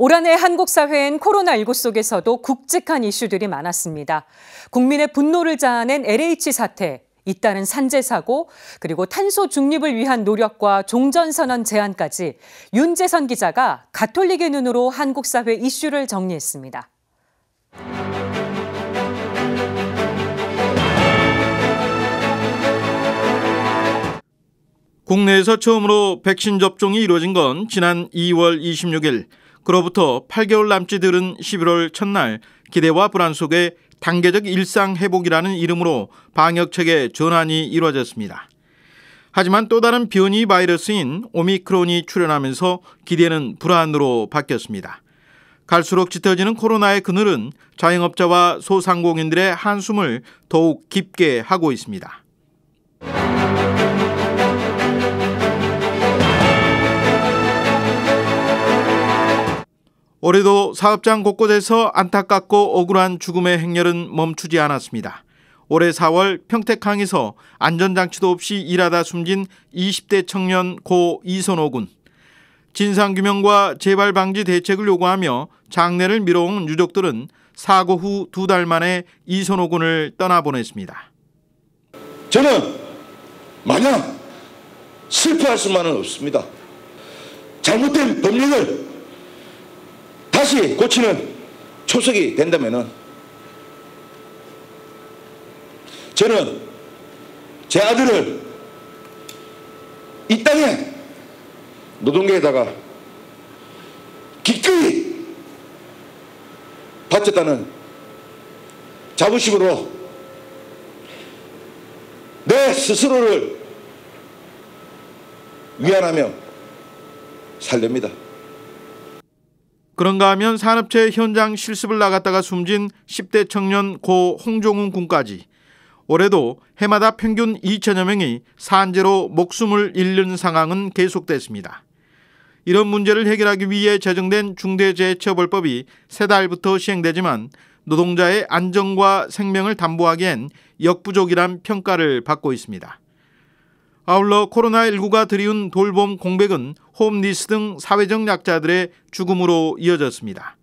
올 한해 한국 사회엔 코로나19 속에서도 굵직한 이슈들이 많았습니다. 국민의 분노를 자아낸 LH 사태, 잇따른 산재 사고, 그리고 탄소 중립을 위한 노력과 종전선언 제안까지 윤재선 기자가 가톨릭의 눈으로 한국 사회 이슈를 정리했습니다. 국내에서 처음으로 백신 접종이 이루어진 건 지난 2월 26일 그로부터 8개월 남짓들은 11월 첫날 기대와 불안 속에 단계적 일상 회복이라는 이름으로 방역 체계 전환이 이루어졌습니다. 하지만 또 다른 변이 바이러스인 오미크론이 출현하면서 기대는 불안으로 바뀌었습니다. 갈수록 짙어지는 코로나의 그늘은 자영업자와 소상공인들의 한숨을 더욱 깊게 하고 있습니다. 올해도 사업장 곳곳에서 안타깝고 억울한 죽음의 행렬은 멈추지 않았습니다. 올해 4월 평택항에서 안전장치도 없이 일하다 숨진 20대 청년 고 이선호 군. 진상규명과 재발 방지 대책을 요구하며 장례를 미뤄온 유족들은 사고 후 두 달 만에 이선호 군을 떠나보냈습니다. 저는 마냥 슬퍼할 수만은 없습니다. 잘못된 법률을 다시 고치는 초석이 된다면은 저는 제 아들을 이 땅에 노동계에다가 기꺼이 바쳤다는 자부심으로 내 스스로를 위안하며 살렵니다. 그런가 하면 산업체 현장 실습을 나갔다가 숨진 10대 청년 고 홍종훈 군까지 올해도 해마다 평균 2천여 명이 산재로 목숨을 잃는 상황은 계속됐습니다. 이런 문제를 해결하기 위해 제정된 중대재해처벌법이 세 달부터 시행되지만 노동자의 안전과 생명을 담보하기엔 역부족이란 평가를 받고 있습니다. 아울러 코로나19가 들이운 돌봄 공백은 홈리스 등 사회적 약자들의 죽음으로 이어졌습니다.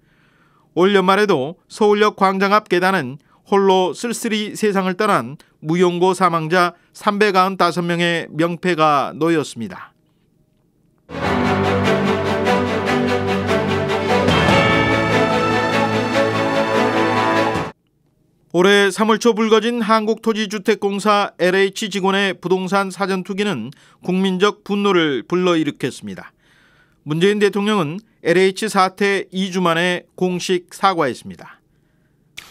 올 연말에도 서울역 광장 앞 계단은 홀로 쓸쓸히 세상을 떠난 무용고 사망자 395명의 명패가 놓였습니다. 올해 3월 초 불거진 한국토지주택공사 LH 직원의 부동산 사전 투기는 국민적 분노를 불러일으켰습니다. 문재인 대통령은 LH 사태 2주 만에 공식 사과했습니다.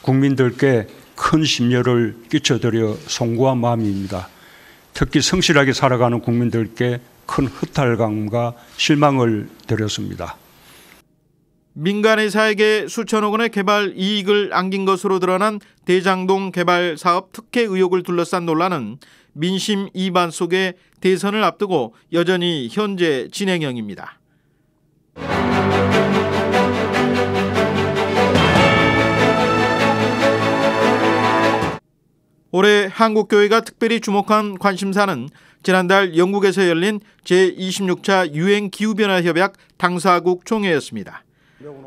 국민들께 큰 심려를 끼쳐드려 송구한 마음입니다. 특히 성실하게 살아가는 국민들께 큰 허탈감과 실망을 드렸습니다. 민간회사에게 수천억 원의 개발 이익을 안긴 것으로 드러난 대장동 개발 사업 특혜 의혹을 둘러싼 논란은 민심 이반 속에 대선을 앞두고 여전히 현재 진행형입니다. 올해 한국교회가 특별히 주목한 관심사는 지난달 영국에서 열린 제26차 유엔 기후변화 협약 당사국 총회였습니다.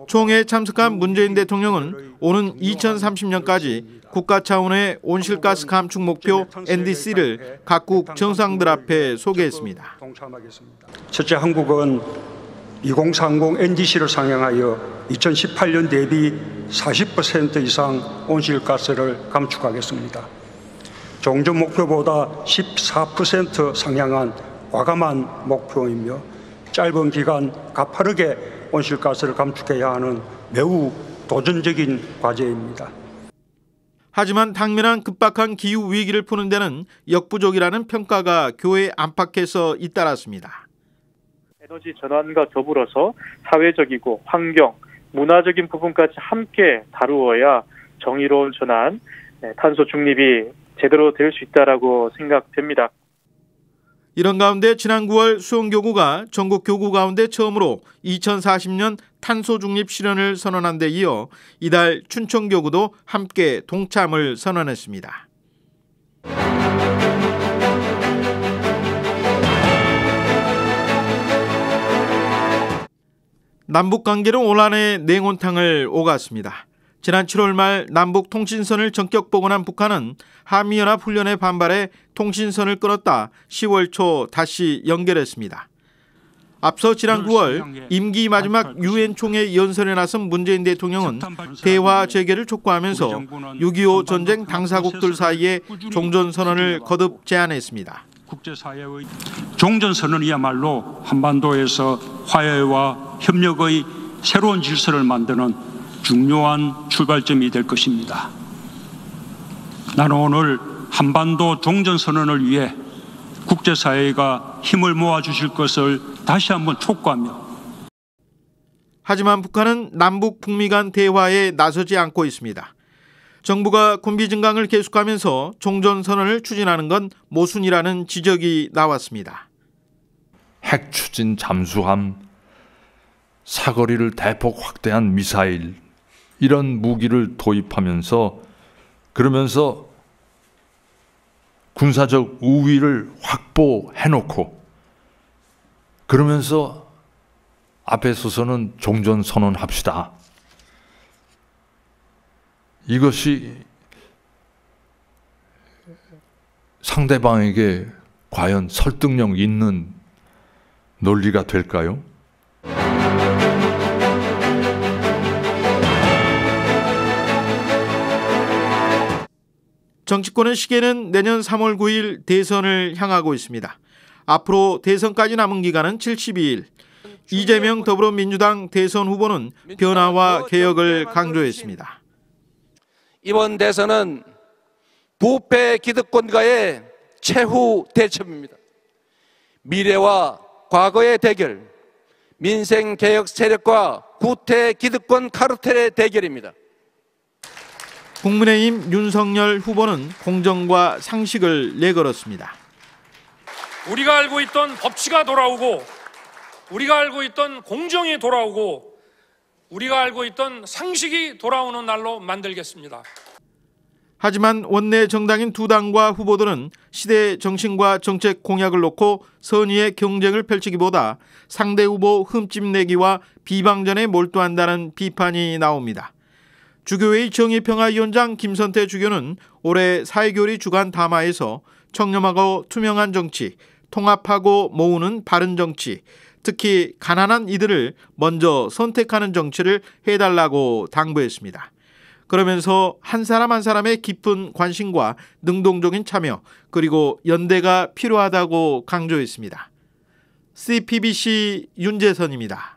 총회 참석한 문재인 대통령은 오는 2030년까지 국가 차원의 온실가스 감축 목표 NDC를 각국 정상들 앞에 소개했습니다. 첫째 한국은 2030 NDC를 상향하여 2018년 대비 40% 이상 온실가스를 감축하겠습니다. 종전 목표보다 14% 상향한 과감한 목표이며 짧은 기간 가파르게 온실가스를 감축해야 하는 매우 도전적인 과제입니다. 하지만 당면한 급박한 기후 위기를 푸는 데는 역부족이라는 평가가 교회 안팎에서 잇따랐습니다. 에너지 전환과 더불어서 사회적이고 환경, 문화적인 부분까지 함께 다루어야 정의로운 전환, 네, 탄소 중립이 제대로 될 수 있다라고 생각됩니다. 이런 가운데 지난 9월 수원교구가 전국 교구 가운데 처음으로 2040년 탄소 중립 실현을 선언한 데 이어 이달 춘천교구도 함께 동참을 선언했습니다. 남북관계는 올 한해 냉온탕을 오갔습니다. 지난 7월 말 남북 통신선을 전격 복원한 북한은 한미연합 훈련에 반발해 통신선을 끊었다 10월 초 다시 연결했습니다. 앞서 지난 9월 임기 마지막 유엔 총회 연설에 나선 문재인 대통령은 대화 재개를 촉구하면서 6.25 전쟁 당사국들 사이에 종전 선언을 거듭 제안했습니다. 국제사회의 종전 선언이야말로 한반도에서 화해와 협력의 새로운 질서를 만드는 중요한 출발점이 될 것입니다. 나는 오늘 한반도 종전선언을 위해 국제사회가 힘을 모아주실 것을 다시 한번 촉구하며 하지만 북한은 남북 북미 간 대화에 나서지 않고 있습니다. 정부가 군비 증강을 계속하면서 종전선언을 추진하는 건 모순이라는 지적이 나왔습니다. 핵 추진 잠수함, 사거리를 대폭 확대한 미사일, 이런 무기를 도입하면서 그러면서 군사적 우위를 확보해 놓고 그러면서 앞에 서서는 종전 선언합시다. 이것이 상대방에게 과연 설득력 있는 논리가 될까요? 정치권의 시계는 내년 3월 9일 대선을 향하고 있습니다. 앞으로 대선까지 남은 기간은 72일. 이재명 더불어민주당 대선 후보는 변화와 개혁을 강조했습니다. 이번 대선은 부패 기득권과의 최후 대첩입니다. 미래와 과거의 대결, 민생 개혁 세력과 구태 기득권 카르텔의 대결입니다. 국민의힘 윤석열 후보는 공정과 상식을 내걸었습니다. 우리가 알고 있던 법치가 돌아오고 우리가 알고 있던 공정이 돌아오고 우리가 알고 있던 상식이 돌아오는 날로 만들겠습니다. 하지만 원내 정당인 두 당과 후보들은 시대의 정신과 정책 공약을 놓고 선의의 경쟁을 펼치기보다 상대 후보 흠집내기와 비방전에 몰두한다는 비판이 나옵니다. 주교회의 정의평화위원장 김선태 주교는 올해 사회교리 주간 담화에서 청렴하고 투명한 정치, 통합하고 모으는 바른 정치, 특히 가난한 이들을 먼저 선택하는 정치를 해달라고 당부했습니다. 그러면서 한 사람 한 사람의 깊은 관심과 능동적인 참여 그리고 연대가 필요하다고 강조했습니다. CPBC 윤재선입니다.